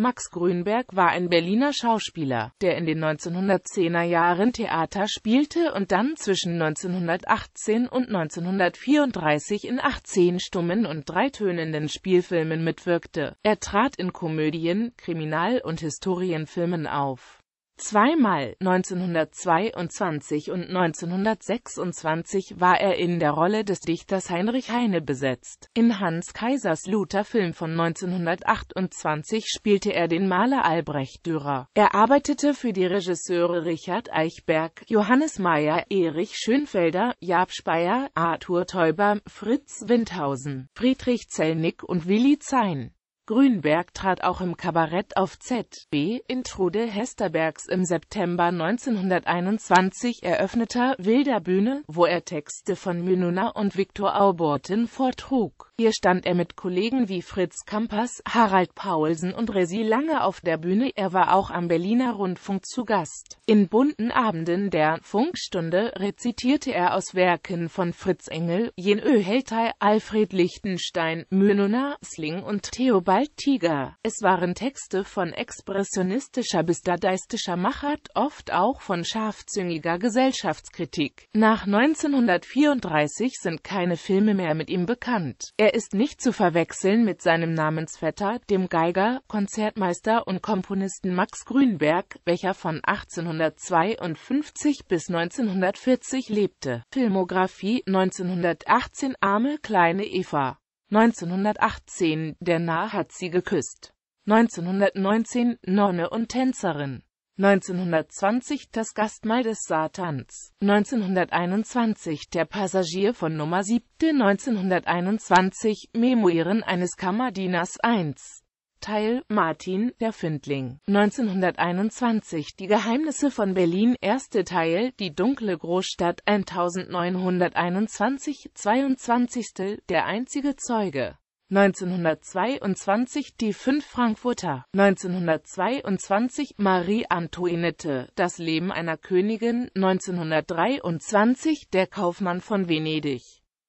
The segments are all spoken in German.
Max Grünberg war ein Berliner Schauspieler, der in den 1910er Jahren Theater spielte und dann zwischen 1918 und 1934 in 18 stummen und dreitönenden Spielfilmen mitwirkte. Er trat in Komödien, Kriminal- und Historienfilmen auf Zweimal 1922 und 1926 war er in der Rolle des Dichters Heinrich Heine besetzt. In Hans Kaisers Luther-Film von 1928 spielte er den Maler Albrecht Dürer. Er arbeitete für die Regisseure Richard Eichberg, Johannes Meyer, Erich Schönfelder, Jab Speyer, Arthur Teuber, Fritz Windhausen, Friedrich Zellnick und Willi Zein. Grünberg trat auch im Kabarett auf Z.B. in Trude Hesterbergs im September 1921 eröffneter Wilderbühne, wo er Texte von Mynuna und Viktor Auburten vortrug hier stand er mit Kollegen wie Fritz Kampers, Harald Paulsen und Resi Lange auf der Bühne, er war auch am Berliner Rundfunk zu Gast. In bunten Abenden der «Funkstunde» rezitierte er aus Werken von Fritz Engel, Jen Öheltay, Alfred Lichtenstein, Münona, Sling und Theobald Tiger. Es waren Texte von expressionistischer bis dadaistischer Machart, oft auch von scharfzüngiger Gesellschaftskritik. Nach 1934 sind keine Filme mehr mit ihm bekannt. Er er ist nicht zu verwechseln mit seinem Namensvetter, dem Geiger, Konzertmeister und Komponisten Max Grünberg, welcher von 1852 bis 1940 lebte. Filmografie 1918 Arme kleine Eva 1918 Der Narr hat sie geküsst 1919 Nonne und Tänzerin 1920 das Gastmahl des Satans, 1921 der Passagier von Nummer 7, 1921 Memoiren eines Kammerdieners 1. Teil Martin, der Findling, 1921 Die Geheimnisse von Berlin, erste Teil Die dunkle Großstadt 1921, 22. Der einzige Zeuge 1922 die fünf Frankfurter, 1922 Marie Antoinette, das Leben einer Königin, 1923 der Kaufmann von Venedig,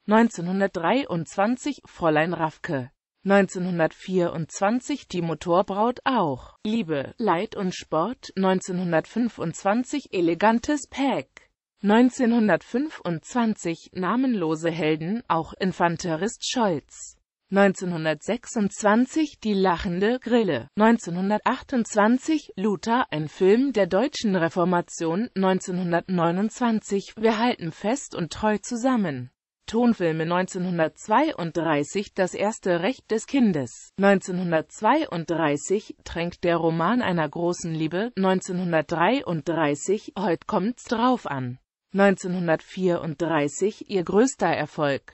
1923 Fräulein Raffke, 1924 die Motorbraut auch, Liebe, Leid und Sport, 1925 elegantes Pack. 1925 Namenlose Helden, auch Infanterist Scholz. 1926 Die lachende Grille, 1928 Luther, ein Film der deutschen Reformation, 1929 Wir halten fest und treu zusammen. Tonfilme 1932 Das erste Recht des Kindes, 1932 Tränkt der Roman einer großen Liebe, 1933 Heut kommt's drauf an, 1934 Ihr größter Erfolg